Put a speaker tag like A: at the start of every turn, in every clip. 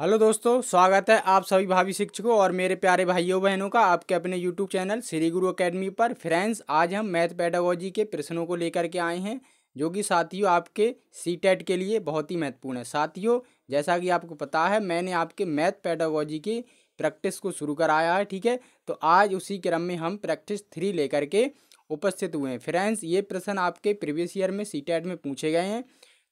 A: hello दोस्तों स्वागत है आप सभी भावी शिक्षकों और मेरे प्यारे भाइयों बहनों का आपके अपने यूट्यूब चैनल श्री गुरु अकेडमी पर फ्रेंड्स आज हम मैथ पैडागोजी के प्रश्नों को लेकर के आए हैं जो कि साथियों आपके सी e के लिए बहुत ही महत्वपूर्ण है साथियों जैसा कि आपको पता है मैंने आपके मैथ पैडागोजी की प्रैक्टिस को शुरू कराया है ठीक है तो आज उसी क्रम में हम प्रैक्टिस थ्री लेकर के उपस्थित हुए हैं फ्रेंड्स ये प्रश्न आपके प्रीवियस ईयर में सी e में पूछे गए हैं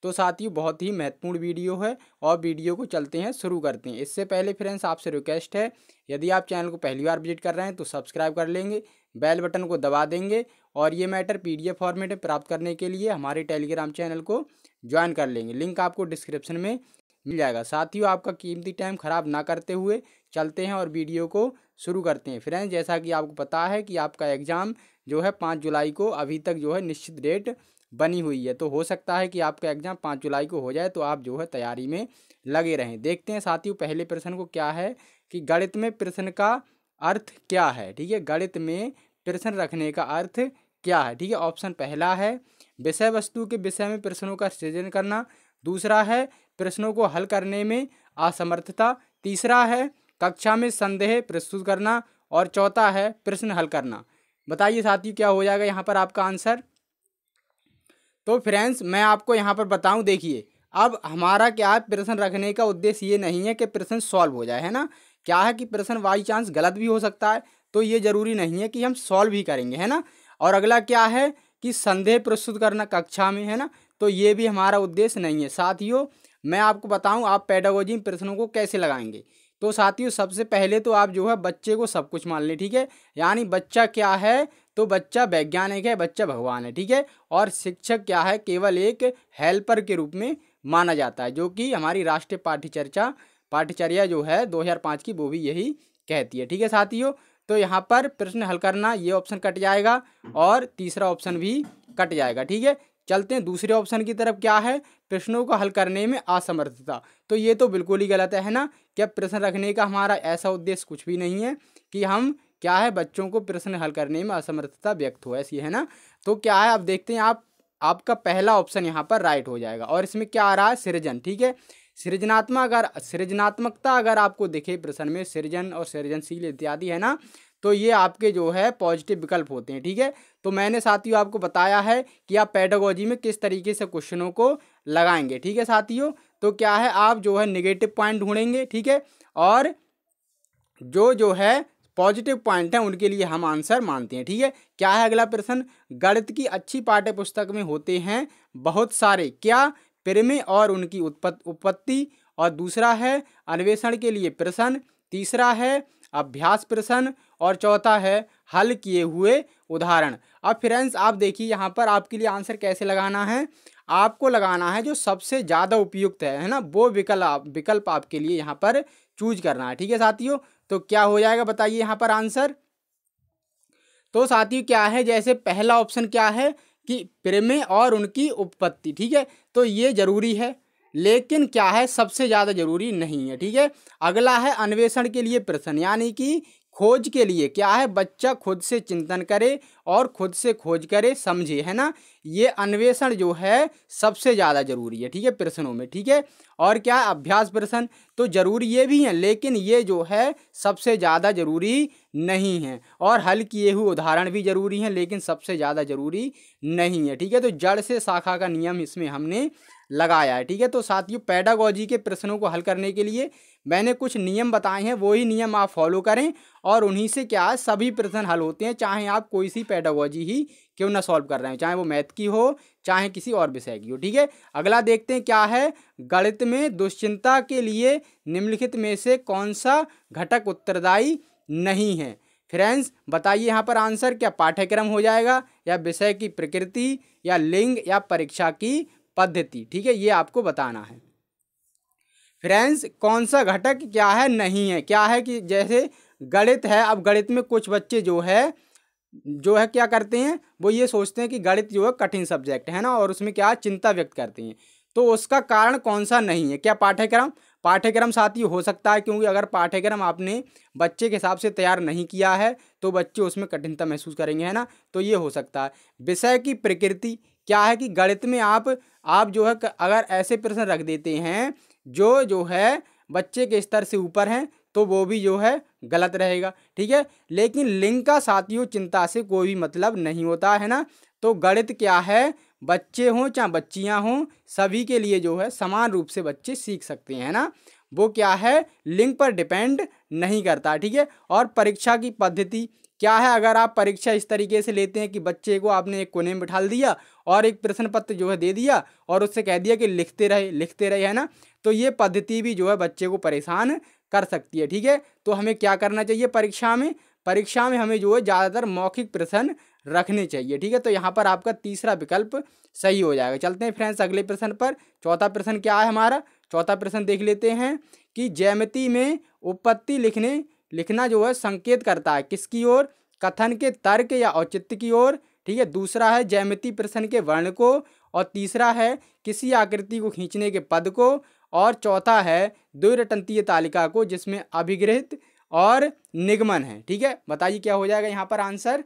A: तो साथियों बहुत ही महत्वपूर्ण वीडियो है और वीडियो को चलते हैं शुरू करते हैं इससे पहले फ्रेंड्स आपसे रिक्वेस्ट है यदि आप चैनल को पहली बार विजिट कर रहे हैं तो सब्सक्राइब कर लेंगे बेल बटन को दबा देंगे और ये मैटर पीडीएफ फॉर्मेट में प्राप्त करने के लिए हमारे टेलीग्राम चैनल को ज्वाइन कर लेंगे लिंक आपको डिस्क्रिप्शन में मिल जाएगा साथियों आपका कीमती टाइम ख़राब ना करते हुए चलते हैं और वीडियो को शुरू करते हैं फ्रेंड्स जैसा कि आपको पता है कि आपका एग्ज़ाम जो है पाँच जुलाई को अभी तक जो है निश्चित डेट बनी हुई है तो हो सकता है कि आपका एग्ज़ाम पाँच जुलाई को हो जाए तो आप जो है तैयारी में लगे रहें देखते हैं साथियों पहले प्रश्न को क्या है कि गणित में प्रश्न का अर्थ क्या है ठीक है गणित में प्रश्न रखने का अर्थ क्या है ठीक है ऑप्शन पहला है विषय वस्तु के विषय में प्रश्नों का सृजन करना दूसरा है प्रश्नों को हल करने में असमर्थता तीसरा है कक्षा में संदेह प्रस्तुत करना और चौथा है प्रश्न हल करना बताइए साथियों क्या हो जाएगा यहाँ पर आपका आंसर तो फ्रेंड्स मैं आपको यहाँ पर बताऊँ देखिए अब हमारा क्या है प्रश्न रखने का उद्देश्य ये नहीं है कि प्रश्न सॉल्व हो जाए है ना क्या है कि प्रश्न बाई चांस गलत भी हो सकता है तो ये ज़रूरी नहीं है कि हम सॉल्व ही करेंगे है ना और अगला क्या है कि संदेह प्रस्तुत करना कक्षा में है ना तो ये भी हमारा उद्देश्य नहीं है साथियों मैं आपको बताऊं आप में प्रश्नों को कैसे लगाएंगे तो साथियों सबसे पहले तो आप जो है बच्चे को सब कुछ मान लें ठीक है यानी बच्चा क्या है तो बच्चा वैज्ञानिक है बच्चा भगवान है ठीक है और शिक्षक क्या है केवल एक हेल्पर के रूप में माना जाता है जो कि हमारी राष्ट्रीय पाठ्यचर्चा पाठ्यचर्या जो है 2005 की वो भी यही कहती है ठीक है साथियों तो यहाँ पर प्रश्न हल करना ये ऑप्शन कट जाएगा और तीसरा ऑप्शन भी कट जाएगा ठीक है चलते हैं दूसरे ऑप्शन की तरफ क्या है प्रश्नों को हल करने में असमर्थता तो ये तो बिल्कुल ही गलत है ना क्या प्रश्न रखने का हमारा ऐसा उद्देश्य कुछ भी नहीं है कि हम क्या है बच्चों को प्रश्न हल करने में असमर्थता व्यक्त हो ऐसी है ना तो क्या है आप देखते हैं आप आपका पहला ऑप्शन यहाँ पर राइट हो जाएगा और इसमें क्या आ रहा है सृजन ठीक है सृजनात्मक अगर सृजनात्मकता अगर आपको दिखे प्रश्न में सृजन और सृजनशील इत्यादि है ना तो ये आपके जो है पॉजिटिव विकल्प होते हैं ठीक है तो मैंने साथियों आपको बताया है कि आप पैडोगोजी में किस तरीके से क्वेश्चनों को लगाएंगे ठीक है साथियों तो क्या है आप जो है निगेटिव पॉइंट ढूंढेंगे ठीक है और जो जो है पॉजिटिव पॉइंट हैं उनके लिए हम आंसर मानते हैं ठीक है क्या है अगला प्रश्न गणित की अच्छी पाठ्य पुस्तक में होते हैं बहुत सारे क्या प्रेमे और उनकी उत्पत्ति और दूसरा है अन्वेषण के लिए प्रश्न तीसरा है अभ्यास प्रश्न और चौथा है हल किए हुए उदाहरण अब फ्रेंड्स आप देखिए यहाँ पर आपके लिए आंसर कैसे लगाना है आपको लगाना है जो सबसे ज़्यादा उपयुक्त है है ना वो विकल्प आप विकल्प आपके लिए यहाँ पर चूज करना है ठीक है साथियों तो क्या हो जाएगा बताइए यहाँ पर आंसर तो साथियों क्या है जैसे पहला ऑप्शन क्या है कि प्रेमे और उनकी उत्पत्ति ठीक है तो ये जरूरी है लेकिन क्या है सबसे ज़्यादा जरूरी नहीं है ठीक है अगला है अन्वेषण के लिए प्रश्न यानी कि खोज के लिए क्या है बच्चा खुद से चिंतन करे और खुद से खोज करे समझे है ना ये अन्वेषण जो है सबसे ज़्यादा ज़रूरी है ठीक है प्रश्नों में ठीक है और क्या अभ्यास प्रश्न तो ज़रूरी ये भी हैं लेकिन ये जो है सबसे ज़्यादा ज़रूरी नहीं है और हल किए हुए उदाहरण भी ज़रूरी हैं लेकिन सबसे ज़्यादा ज़रूरी नहीं है ठीक है तो जड़ से शाखा का नियम इसमें हमने लगाया है ठीक है तो साथियों पैडागोजी के प्रश्नों को हल करने के लिए मैंने कुछ नियम बताए हैं वही नियम आप फॉलो करें और उन्हीं से क्या सभी प्रश्न हल होते हैं चाहे आप कोई सी पेडागोजी ही क्यों ना सॉल्व कर रहे हैं चाहे वो मैथ की हो चाहे किसी और विषय की हो ठीक है अगला देखते हैं क्या है गणित में दुश्चिंता के लिए निम्नलिखित में से कौन सा घटक उत्तरदायी नहीं है फ्रेंड्स बताइए यहाँ पर आंसर क्या पाठ्यक्रम हो जाएगा या विषय की प्रकृति या लिंग या परीक्षा की पद्धति ठीक है ये आपको बताना है फ्रेंड्स कौन सा घटक क्या है नहीं है क्या है कि जैसे गणित है अब गणित में कुछ बच्चे जो है जो है क्या करते हैं वो ये सोचते हैं कि गणित जो है कठिन सब्जेक्ट है ना और उसमें क्या चिंता व्यक्त करते हैं तो उसका कारण कौन सा नहीं है क्या पाठ्यक्रम पाठ्यक्रम साथ ही हो सकता है क्योंकि अगर पाठ्यक्रम आपने बच्चे के हिसाब से तैयार नहीं किया है तो बच्चे उसमें कठिनता महसूस करेंगे है ना तो ये हो सकता है विषय की प्रकृति क्या है कि गणित में आप आप जो है अगर ऐसे प्रश्न रख देते हैं जो जो है बच्चे के स्तर से ऊपर हैं तो वो भी जो है गलत रहेगा ठीक है लेकिन लिंग का साथियों चिंता से कोई भी मतलब नहीं होता है ना तो गणित क्या है बच्चे हों चाहे बच्चियां हों सभी के लिए जो है समान रूप से बच्चे सीख सकते हैं ना वो क्या है लिंग पर डिपेंड नहीं करता ठीक है और परीक्षा की पद्धति क्या है अगर आप परीक्षा इस तरीके से लेते हैं कि बच्चे को आपने एक कोने में बिठा दिया और एक प्रश्न पत्र जो है दे दिया और उससे कह दिया कि लिखते रहे लिखते रहे है ना तो ये पद्धति भी जो है बच्चे को परेशान कर सकती है ठीक है तो हमें क्या करना चाहिए परीक्षा में परीक्षा में हमें जो है ज़्यादातर मौखिक प्रश्न रखने चाहिए ठीक है तो यहाँ पर आपका तीसरा विकल्प सही हो जाएगा चलते हैं फ्रेंड्स अगले प्रश्न पर चौथा प्रश्न क्या है हमारा चौथा प्रश्न देख लेते हैं कि जैमिति में उपपत्ति लिखने लिखना जो है संकेत करता है किसकी ओर कथन के तर्क या औचित्य की ओर ठीक है दूसरा है जैमिति प्रश्न के वर्ण को और तीसरा है किसी आकृति को खींचने के पद को और चौथा है द्विरटंतीय तालिका को जिसमें अभिग्रहित और निगमन है ठीक है बताइए क्या हो जाएगा यहाँ पर आंसर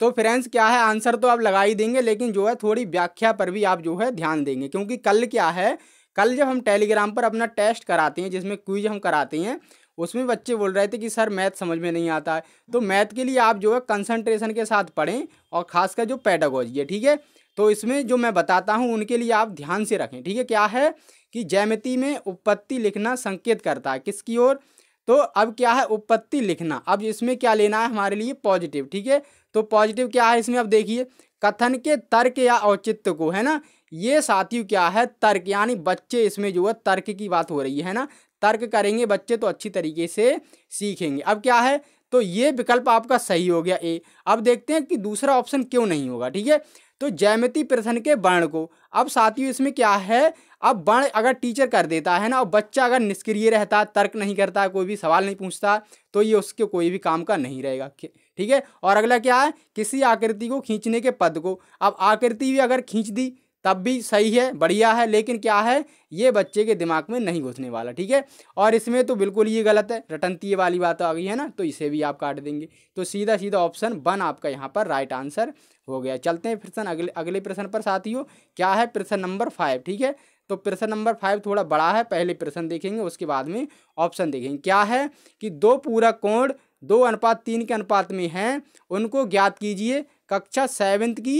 A: तो फ्रेंड्स क्या है आंसर तो आप लगा ही देंगे लेकिन जो है थोड़ी व्याख्या पर भी आप जो है ध्यान देंगे क्योंकि कल क्या है कल जब हम टेलीग्राम पर अपना टेस्ट कराते हैं जिसमें क्विज हम कराते हैं उसमें बच्चे बोल रहे थे कि सर मैथ समझ में नहीं आता है तो मैथ के लिए आप जो है कंसंट्रेशन के साथ पढ़ें और खासकर जो पैडागोजी है ठीक है तो इसमें जो मैं बताता हूँ उनके लिए आप ध्यान से रखें ठीक है क्या है कि जैमिति में उपपत्ति लिखना संकेत करता है किसकी ओर तो अब क्या है उपपत्ति लिखना अब इसमें क्या लेना है हमारे लिए पॉजिटिव ठीक है तो पॉजिटिव क्या है इसमें अब देखिए कथन के तर्क या औचित्य को है ना ये साथियों क्या है तर्क यानी बच्चे इसमें जो है तर्क की बात हो रही है ना तर्क करेंगे बच्चे तो अच्छी तरीके से सीखेंगे अब क्या है तो ये विकल्प आपका सही हो गया ए अब देखते हैं कि दूसरा ऑप्शन क्यों नहीं होगा ठीक है तो जैमिति प्रथन के वर्ण को अब साथियों इसमें क्या है अब वर्ण अगर टीचर कर देता है ना और बच्चा अगर निष्क्रिय रहता तर्क नहीं करता कोई भी सवाल नहीं पूछता तो ये उसके कोई भी काम का नहीं रहेगा ठीक है और अगला क्या है किसी आकृति को खींचने के पद को अब आकृति भी अगर खींच दी तब भी सही है बढ़िया है लेकिन क्या है ये बच्चे के दिमाग में नहीं घुसने वाला ठीक है और इसमें तो बिल्कुल ये गलत है रटनती वाली बात आ गई है ना तो इसे भी आप काट देंगे तो सीधा सीधा ऑप्शन वन आपका यहाँ पर राइट आंसर हो गया चलते हैं प्रश्न अगले अगले प्रश्न पर साथियों क्या है प्रश्न नंबर फाइव ठीक है तो प्रश्न नंबर फाइव थोड़ा बड़ा है पहले प्रश्न देखेंगे उसके बाद में ऑप्शन देखेंगे क्या है कि दो पूरा कोण दो अनुपात तीन के अनुपात में हैं उनको ज्ञात कीजिए कक्षा सेवन्थ की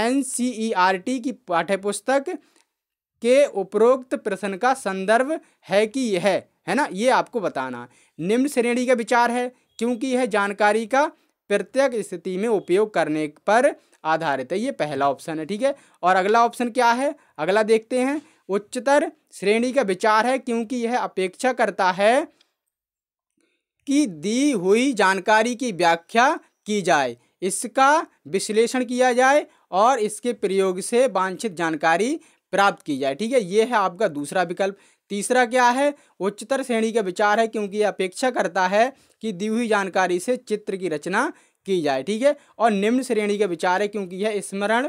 A: एन की पाठ्यपुस्तक के उपरोक्त प्रश्न का संदर्भ है कि यह है, है ना ये आपको बताना निम्न श्रेणी का विचार है क्योंकि यह जानकारी का प्रत्येक स्थिति में उपयोग करने पर आधारित है ये पहला ऑप्शन है ठीक है और अगला ऑप्शन क्या है अगला देखते हैं उच्चतर श्रेणी का विचार है क्योंकि यह अपेक्षा करता है कि दी हुई जानकारी की व्याख्या की जाए इसका विश्लेषण किया जाए और इसके प्रयोग से वांछित जानकारी प्राप्त की जाए ठीक है ये है आपका दूसरा विकल्प तीसरा क्या है उच्चतर श्रेणी का विचार है क्योंकि यह अपेक्षा करता है कि दी हुई जानकारी से चित्र की रचना की जाए ठीक है और निम्न श्रेणी का विचार है क्योंकि यह स्मरण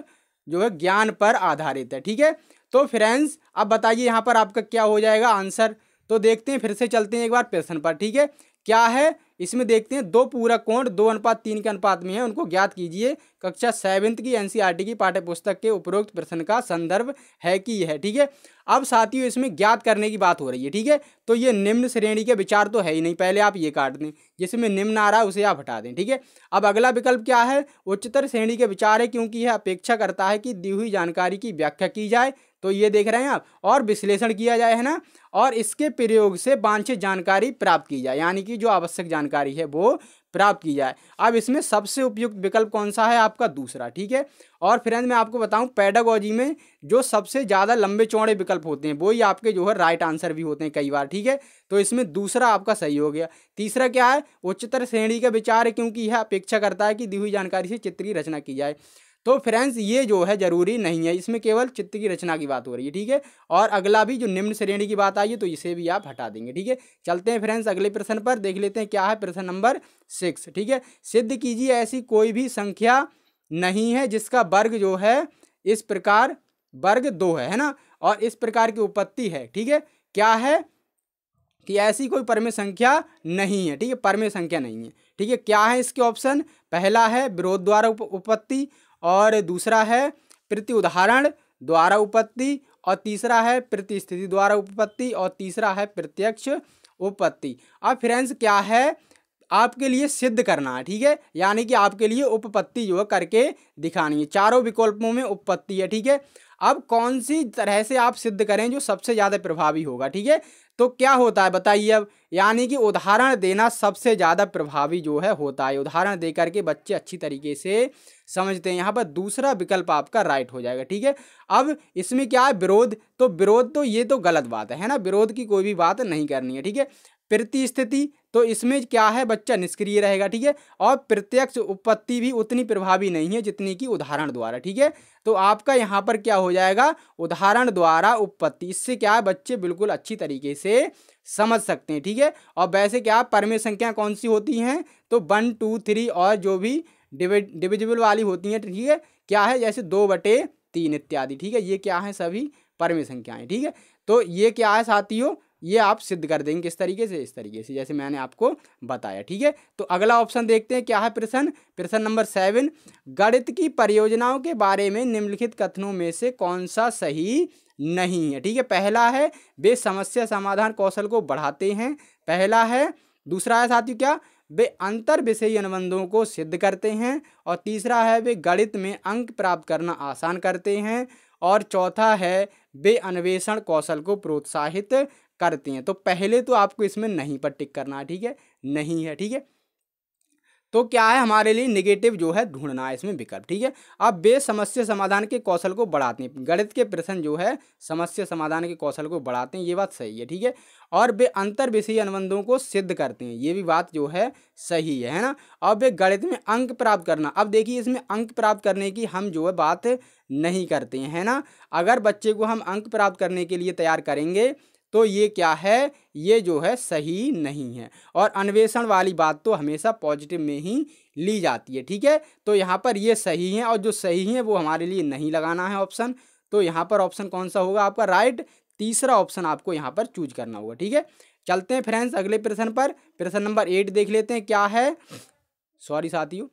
A: जो है ज्ञान पर आधारित है ठीक है तो फ्रेंड्स अब बताइए यहाँ पर आपका क्या हो जाएगा आंसर तो देखते हैं फिर से चलते हैं एक बार प्रश्न पर ठीक है क्या है इसमें देखते हैं दो पूरा कोण दो अनुपात तीन के अनुपात में है उनको ज्ञात कीजिए कक्षा सेवेंथ की एनसीईआरटी की पाठ्य पुस्तक के उपरोक्त प्रश्न का संदर्भ है कि है ठीक है अब साथियों इसमें ज्ञात करने की बात हो रही है ठीक है तो ये निम्न श्रेणी के विचार तो है ही नहीं पहले आप ये काट दें जिसमें निम्न आ रहा है उसे आप हटा दें ठीक है अब अगला विकल्प क्या है उच्चतर श्रेणी के विचार है क्योंकि यह अपेक्षा करता है कि दी हुई जानकारी की व्याख्या की जाए तो ये देख रहे हैं आप और विश्लेषण किया जाए है ना और इसके प्रयोग से वांछित जानकारी प्राप्त की जाए यानी कि जो आवश्यक जानकारी है वो प्राप्त की जाए अब इसमें सबसे उपयुक्त विकल्प कौन सा है आपका दूसरा ठीक है और फ्रेंड मैं आपको बताऊं पैडागोजी में जो सबसे ज़्यादा लंबे चौड़े विकल्प होते हैं वही आपके जो है राइट आंसर भी होते हैं कई बार ठीक है तो इसमें दूसरा आपका सही हो गया तीसरा क्या है उच्चतर श्रेणी का विचार है क्योंकि यह अपेक्षा करता है कि दी हुई जानकारी से चित्र की रचना की जाए तो फ्रेंड्स ये जो है ज़रूरी नहीं है इसमें केवल चित्त की रचना की बात हो रही है ठीक है और अगला भी जो निम्न श्रेणी की बात आई है तो इसे भी आप हटा देंगे ठीक है चलते हैं फ्रेंड्स अगले प्रश्न पर देख लेते हैं क्या है प्रश्न नंबर सिक्स ठीक है सिद्ध कीजिए ऐसी कोई भी संख्या नहीं है जिसका वर्ग जो है इस प्रकार वर्ग दो है है ना और इस प्रकार की उत्पत्ति है ठीक है क्या है कि ऐसी कोई परमे संख्या नहीं है ठीक है परमे संख्या नहीं है ठीक है क्या है इसके ऑप्शन पहला है विरोध द्वारा उपपत्ति उप, और दूसरा है प्रति उदाहरण द्वारा उपपत्ति और तीसरा है प्रतिस्थिति द्वारा उपपत्ति और तीसरा है प्रत्यक्ष उपपत्ति अब फ्रेंड्स क्या है आपके लिए सिद्ध करना है ठीक है यानी कि आपके लिए उपपत्ति जो है करके दिखानी है चारों विकल्पों में उपपत्ति है ठीक है अब कौन सी तरह से आप सिद्ध करें जो सबसे ज़्यादा प्रभावी होगा ठीक है तो क्या होता है बताइए अब यानी कि उदाहरण देना सबसे ज़्यादा प्रभावी जो है होता है उदाहरण दे करके बच्चे अच्छी तरीके से समझते हैं यहाँ पर दूसरा विकल्प आपका राइट हो जाएगा ठीक है अब इसमें क्या है विरोध तो विरोध तो ये तो गलत बात है है ना विरोध की कोई भी बात नहीं करनी है ठीक है प्रतिस्थिति तो इसमें क्या है बच्चा निष्क्रिय रहेगा ठीक है और प्रत्यक्ष उत्पत्ति भी उतनी प्रभावी नहीं है जितनी कि उदाहरण द्वारा ठीक है तो आपका यहाँ पर क्या हो जाएगा उदाहरण द्वारा उत्पत्ति इससे क्या है बच्चे बिल्कुल अच्छी तरीके से समझ सकते हैं ठीक है और वैसे क्या परमे संख्या कौन सी होती हैं तो वन टू थ्री और जो भी डिविजिबल वाली होती हैं ठीक है क्या है जैसे दो बटे तीन इत्यादि ठीक है ये क्या है सभी परमे संख्याएँ ठीक है तो ये क्या है साथियों ये आप सिद्ध कर देंगे किस तरीके से इस तरीके से जैसे मैंने आपको बताया ठीक है तो अगला ऑप्शन देखते हैं क्या है प्रश्न प्रश्न नंबर सेवन गणित की परियोजनाओं के बारे में निम्नलिखित कथनों में से कौन सा सही नहीं है ठीक है पहला है वे समस्या समाधान कौशल को बढ़ाते हैं पहला है दूसरा है साथियों क्या वे अंतर विषयी अनुबंधों को सिद्ध करते हैं और तीसरा है वे गणित में अंक प्राप्त करना आसान करते हैं और चौथा है वे अन्वेषण कौशल को प्रोत्साहित करते हैं तो पहले तो आपको इसमें नहीं पर टिक करना है ठीक है नहीं है ठीक है तो क्या है हमारे लिए निगेटिव जो है ढूंढना है इसमें विकल्प ठीक है अब बे समस्या समाधान के कौशल को बढ़ाते हैं गणित के प्रश्न जो है समस्या समाधान के कौशल को बढ़ाते हैं ये बात सही है ठीक है और वे अंतर विषय अनुबंधों को सिद्ध करते हैं ये भी बात जो है सही है है ना और वे गणित में अंक प्राप्त करना अब देखिए इसमें अंक प्राप्त करने की हम जो है बात नहीं करते हैं है ना अगर बच्चे को हम अंक प्राप्त करने के लिए तैयार करेंगे तो ये क्या है ये जो है सही नहीं है और अन्वेषण वाली बात तो हमेशा पॉजिटिव में ही ली जाती है ठीक है तो यहाँ पर ये सही है और जो सही है वो हमारे लिए नहीं लगाना है ऑप्शन तो यहाँ पर ऑप्शन कौन सा होगा आपका राइट तीसरा ऑप्शन आपको यहाँ पर चूज करना होगा ठीक है चलते हैं फ्रेंड्स अगले प्रश्न पर प्रश्न नंबर एट देख लेते हैं क्या है सॉरी साथियों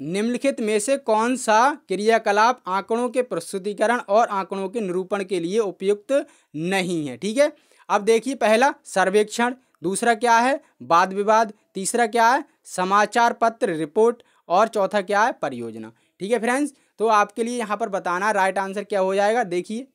A: निम्नलिखित में से कौन सा क्रियाकलाप आंकड़ों के प्रस्तुतिकरण और आंकड़ों के निरूपण के लिए उपयुक्त नहीं है ठीक है अब देखिए पहला सर्वेक्षण दूसरा क्या है वाद विवाद तीसरा क्या है समाचार पत्र रिपोर्ट और चौथा क्या है परियोजना ठीक है फ्रेंड्स तो आपके लिए यहाँ पर बताना राइट आंसर क्या हो जाएगा देखिए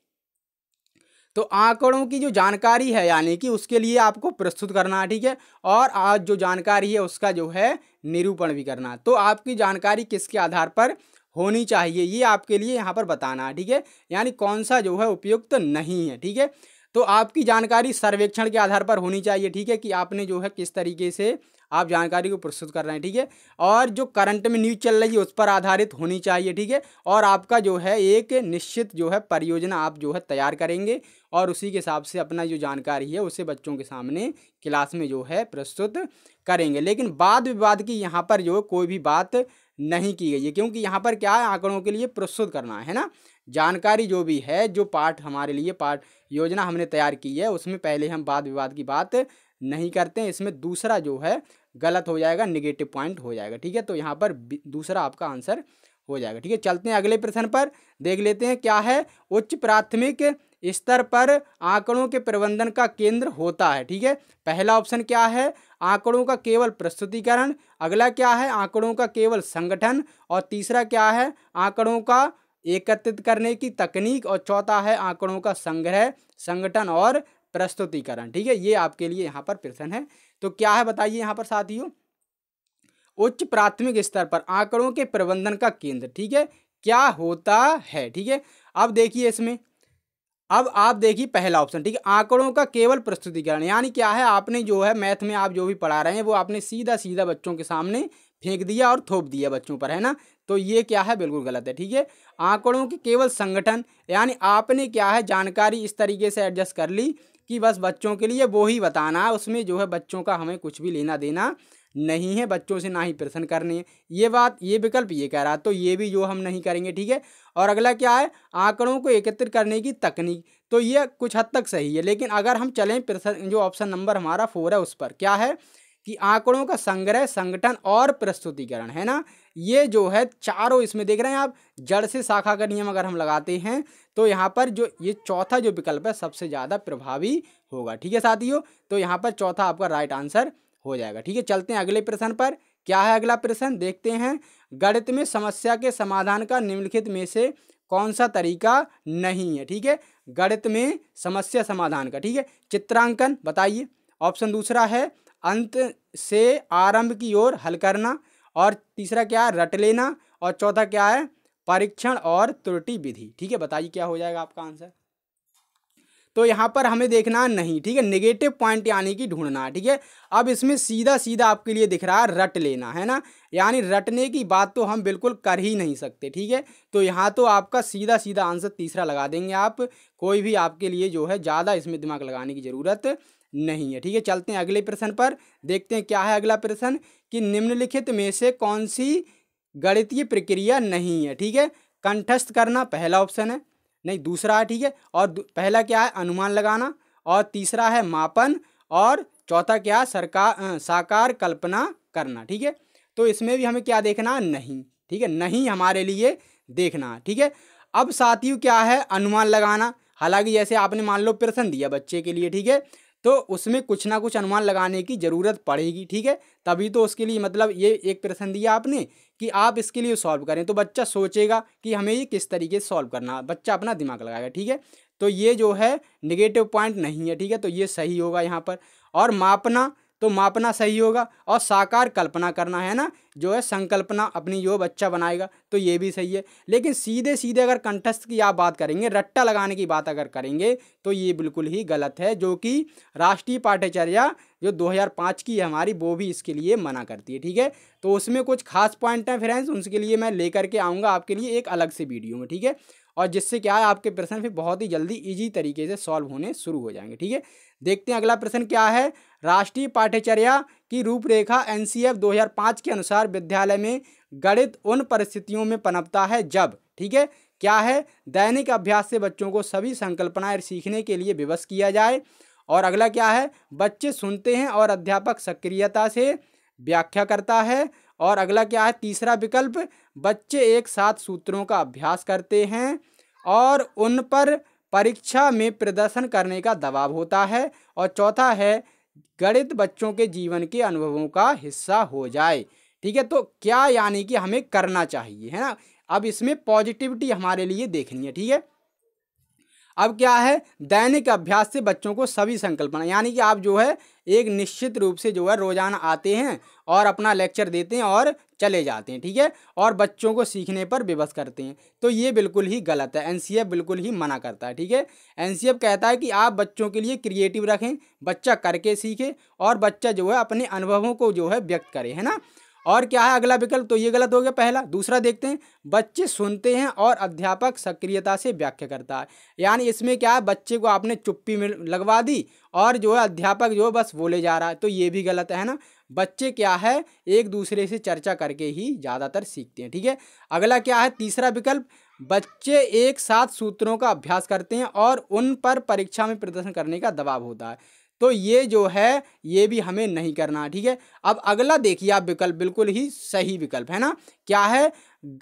A: तो आंकड़ों की जो जानकारी है यानी कि उसके लिए आपको प्रस्तुत करना है ठीक है और आज जो जानकारी है उसका जो है निरूपण भी करना तो आपकी जानकारी किसके आधार पर होनी चाहिए ये आपके लिए यहाँ पर बताना है ठीक है यानी कौन सा जो है उपयुक्त तो नहीं है ठीक है तो आपकी जानकारी सर्वेक्षण के आधार पर होनी चाहिए ठीक है कि आपने जो है किस तरीके से आप जानकारी को प्रस्तुत कर रहे हैं ठीक है और जो करंट में न्यूज़ चल रही है उस पर आधारित होनी चाहिए ठीक है और आपका जो है एक निश्चित जो है परियोजना आप जो है तैयार करेंगे और उसी के हिसाब से अपना जो जानकारी है उसे बच्चों के सामने क्लास में जो है प्रस्तुत करेंगे लेकिन वाद विवाद की यहाँ पर जो कोई भी बात नहीं की गई है क्योंकि यहाँ पर क्या है आंकड़ों के लिए प्रस्तुत करना है ना जानकारी जो भी है जो पाठ हमारे लिए पाठ योजना हमने तैयार की है उसमें पहले हम वाद विवाद की बात नहीं करते हैं इसमें दूसरा जो है गलत हो जाएगा निगेटिव पॉइंट हो जाएगा ठीक है तो यहाँ पर दूसरा आपका आंसर हो जाएगा ठीक है चलते हैं अगले प्रश्न पर देख लेते हैं क्या है उच्च प्राथमिक स्तर पर आंकड़ों के प्रबंधन का केंद्र होता है ठीक है पहला ऑप्शन क्या है आंकड़ों का केवल प्रस्तुतिकरण अगला क्या है आंकड़ों का केवल संगठन और तीसरा क्या है आंकड़ों का एकत्रित करने की तकनीक और चौथा है आंकड़ों का संग्रह संगठन और प्रस्तुतिकरण ठीक है ये आपके लिए यहाँ पर प्रश्न है तो क्या है बताइए यहाँ पर साथियों उच्च प्राथमिक स्तर पर आंकड़ों के प्रबंधन का केंद्र ठीक है क्या होता है ठीक है अब देखिए इसमें अब आप देखिए पहला ऑप्शन ठीक है आंकड़ों का केवल प्रस्तुतिकरण यानी क्या है आपने जो है मैथ में आप जो भी पढ़ा रहे हैं वो आपने सीधा सीधा बच्चों के सामने फेंक दिया और थोप दिया बच्चों पर है ना तो ये क्या है बिल्कुल गलत है ठीक है आंकड़ों के केवल संगठन यानी आपने क्या है जानकारी इस तरीके से एडजस्ट कर ली कि बस बच्चों के लिए वो ही बताना उसमें जो है बच्चों का हमें कुछ भी लेना देना नहीं है बच्चों से ना ही प्रश्न करने ये बात ये विकल्प ये कह रहा तो ये भी जो हम नहीं करेंगे ठीक है और अगला क्या है आंकड़ों को एकत्रित करने की तकनीक तो ये कुछ हद तक सही है लेकिन अगर हम चलें प्रश्न जो ऑप्शन नंबर हमारा फोर है उस पर क्या है कि आंकड़ों का संग्रह संगठन और प्रस्तुतिकरण है ना ये जो है चारों इसमें देख रहे हैं आप जड़ से शाखा का नियम अगर हम लगाते हैं तो यहाँ पर जो ये चौथा जो विकल्प है सबसे ज़्यादा प्रभावी होगा ठीक है साथियों तो यहाँ पर चौथा आपका राइट आंसर हो जाएगा ठीक है चलते हैं अगले प्रश्न पर क्या है अगला प्रश्न देखते हैं गणित में समस्या के समाधान का निम्नलिखित में से कौन सा तरीका नहीं है ठीक है गणित में समस्या समाधान का ठीक है चित्रांकन बताइए ऑप्शन दूसरा है अंत से आरंभ की ओर हल करना और तीसरा क्या है रट लेना और चौथा क्या है परीक्षण और त्रुटि विधि ठीक है बताइए क्या हो जाएगा आपका आंसर तो यहाँ पर हमें देखना नहीं ठीक है नेगेटिव पॉइंट यानी कि ढूंढना ठीक है अब इसमें सीधा सीधा आपके लिए दिख रहा है रट लेना है ना यानी रटने की बात तो हम बिल्कुल कर ही नहीं सकते ठीक है तो यहाँ तो आपका सीधा सीधा आंसर तीसरा लगा देंगे आप कोई भी आपके लिए जो है ज़्यादा इसमें दिमाग लगाने की ज़रूरत नहीं है ठीक है चलते हैं अगले प्रश्न पर देखते हैं क्या है अगला प्रश्न कि निम्नलिखित में से कौन सी गणितीय प्रक्रिया नहीं है ठीक है कंठस्थ करना पहला ऑप्शन है नहीं दूसरा है ठीक है और पहला क्या है अनुमान लगाना और तीसरा है मापन और चौथा क्या है सरकार साकार कल्पना करना ठीक है तो इसमें भी हमें क्या देखना नहीं ठीक है नहीं हमारे लिए देखना ठीक है अब साथियों क्या है अनुमान लगाना हालांकि जैसे आपने मान लो प्रश्न दिया बच्चे के लिए ठीक है तो उसमें कुछ ना कुछ अनुमान लगाने की ज़रूरत पड़ेगी ठीक है तभी तो उसके लिए मतलब ये एक प्रश्न दिया आपने कि आप इसके लिए सॉल्व करें तो बच्चा सोचेगा कि हमें ये किस तरीके से सॉल्व करना है बच्चा अपना दिमाग लगाएगा ठीक है तो ये जो है निगेटिव पॉइंट नहीं है ठीक है तो ये सही होगा यहाँ पर और मापना तो मापना सही होगा और साकार कल्पना करना है ना जो है संकल्पना अपनी जो बच्चा बनाएगा तो ये भी सही है लेकिन सीधे सीधे अगर कंठस्थ की आप बात करेंगे रट्टा लगाने की बात अगर करेंगे तो ये बिल्कुल ही गलत है जो कि राष्ट्रीय पाठ्यचर्या जो 2005 की है हमारी वो भी इसके लिए मना करती है ठीक है तो उसमें कुछ खास पॉइंट हैं फ्रेंड्स उनके लिए मैं लेकर के आऊँगा आपके लिए एक अलग से वीडियो में ठीक है और जिससे क्या है आपके प्रश्न फिर बहुत ही जल्दी ईजी तरीके से सॉल्व होने शुरू हो जाएंगे ठीक है देखते हैं अगला प्रश्न क्या है राष्ट्रीय पाठ्यचर्या की रूपरेखा एन 2005 के अनुसार विद्यालय में गणित उन परिस्थितियों में पनपता है जब ठीक है क्या है दैनिक अभ्यास से बच्चों को सभी संकल्पनाएँ सीखने के लिए विवश किया जाए और अगला क्या है बच्चे सुनते हैं और अध्यापक सक्रियता से व्याख्या करता है और अगला क्या है तीसरा विकल्प बच्चे एक साथ सूत्रों का अभ्यास करते हैं और उन पर परीक्षा में प्रदर्शन करने का दबाव होता है और चौथा है गणित बच्चों के जीवन के अनुभवों का हिस्सा हो जाए ठीक है तो क्या यानी कि हमें करना चाहिए है ना अब इसमें पॉजिटिविटी हमारे लिए देखनी है ठीक है अब क्या है दैनिक अभ्यास से बच्चों को सभी संकल्पना यानी कि आप जो है एक निश्चित रूप से जो है रोजाना आते हैं और अपना लेक्चर देते हैं और चले जाते हैं ठीक है और बच्चों को सीखने पर विवश करते हैं तो ये बिल्कुल ही गलत है एन बिल्कुल ही मना करता है ठीक है एन कहता है कि आप बच्चों के लिए क्रिएटिव रखें बच्चा करके सीखे और बच्चा जो है अपने अनुभवों को जो है व्यक्त करे है ना और क्या है अगला विकल्प तो ये गलत हो गया पहला दूसरा देखते हैं बच्चे सुनते हैं और अध्यापक सक्रियता से व्याख्या करता है यानी इसमें क्या है बच्चे को आपने चुप्पी में लगवा दी और जो है अध्यापक जो बस बोले जा रहा है तो ये भी गलत है ना बच्चे क्या है एक दूसरे से चर्चा करके ही ज़्यादातर सीखते हैं ठीक है अगला क्या है तीसरा विकल्प बच्चे एक साथ सूत्रों का अभ्यास करते हैं और उन पर परीक्षा में प्रदर्शन करने का दबाव होता है तो ये जो है ये भी हमें नहीं करना ठीक है अब अगला देखिए आप विकल्प बिल्कुल ही सही विकल्प है ना क्या है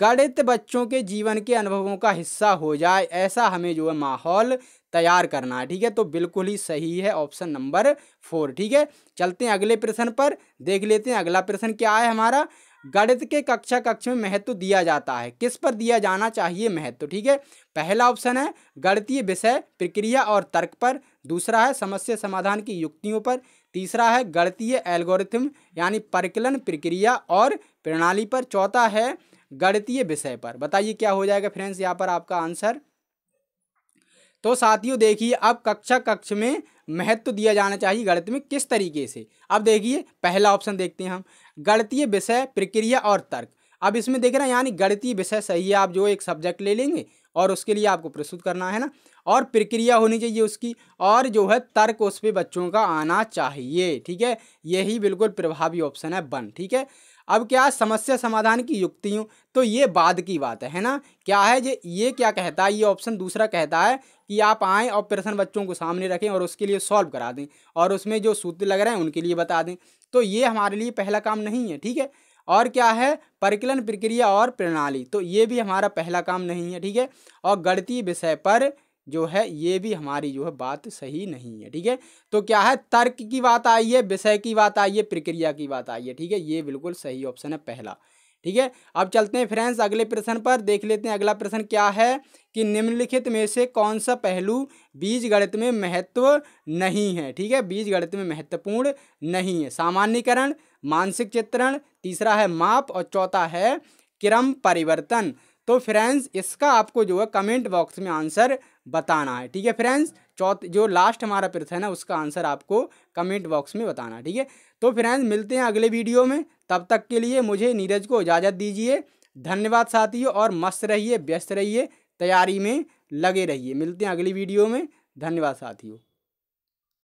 A: गणित बच्चों के जीवन के अनुभवों का हिस्सा हो जाए ऐसा हमें जो है माहौल तैयार करना है ठीक है तो बिल्कुल ही सही है ऑप्शन नंबर फोर ठीक है चलते हैं अगले प्रश्न पर देख लेते हैं अगला प्रश्न क्या है हमारा गणित के कक्षा कक्ष में महत्व दिया जाता है किस पर दिया जाना चाहिए महत्व ठीक है पहला ऑप्शन है गणितीय विषय प्रक्रिया और तर्क पर दूसरा है समस्या समाधान की युक्तियों पर तीसरा है गणतीय एल्गोरिथम यानी परिकलन प्रक्रिया और प्रणाली पर चौथा है गणतीय विषय पर बताइए क्या हो जाएगा फ्रेंड्स यहाँ पर आपका आंसर तो साथियों देखिए अब कक्षा कक्ष में महत्व दिया जाना चाहिए गणित में किस तरीके से अब देखिए पहला ऑप्शन देखते हैं हम गणतीय विषय प्रक्रिया और तर्क अब इसमें देख रहे हैं यानी गणतीय विषय सही है आप जो एक सब्जेक्ट ले लेंगे और उसके लिए आपको प्रस्तुत करना है ना और प्रक्रिया होनी चाहिए उसकी और जो है तर्क उस पर बच्चों का आना चाहिए ठीक है यही बिल्कुल प्रभावी ऑप्शन है वन ठीक है अब क्या समस्या समाधान की युक्तियों तो ये बाद की बात है ना क्या है जे ये क्या कहता है ये ऑप्शन दूसरा कहता है कि आप आएँ और प्रश्न बच्चों को सामने रखें और उसके लिए सॉल्व करा दें और उसमें जो सूत्र लग रहे हैं उनके लिए बता दें तो ये हमारे लिए पहला काम नहीं है ठीक है और क्या है परिकलन प्रक्रिया और प्रणाली तो ये भी हमारा पहला काम नहीं है ठीक है और गणितीय विषय पर जो है ये भी हमारी जो है बात सही नहीं है ठीक है तो क्या है तर्क की बात आई है विषय की बात आई है प्रक्रिया की बात आई है ठीक है ये बिल्कुल सही ऑप्शन है पहला ठीक है अब चलते हैं फ्रेंड्स अगले प्रश्न पर देख लेते हैं अगला प्रश्न क्या है कि निम्नलिखित में से कौन सा पहलू बीज गणित में महत्व नहीं है ठीक है बीज गणित में महत्वपूर्ण नहीं है सामान्यकरण मानसिक चित्रण तीसरा है माप और चौथा है क्रम परिवर्तन तो फ्रेंड्स इसका आपको जो है कमेंट बॉक्स में आंसर बताना है ठीक है फ्रेंड्स चौथ जो लास्ट हमारा प्रश्न है उसका आंसर आपको कमेंट बॉक्स में बताना ठीक है तो फ्रेंड्स मिलते हैं अगले वीडियो में तब तक के लिए मुझे नीरज को इजाज़त दीजिए धन्यवाद साथियों और मस्त रहिए व्यस्त रहिए तैयारी में लगे रहिए मिलते हैं अगली वीडियो में धन्यवाद साथियों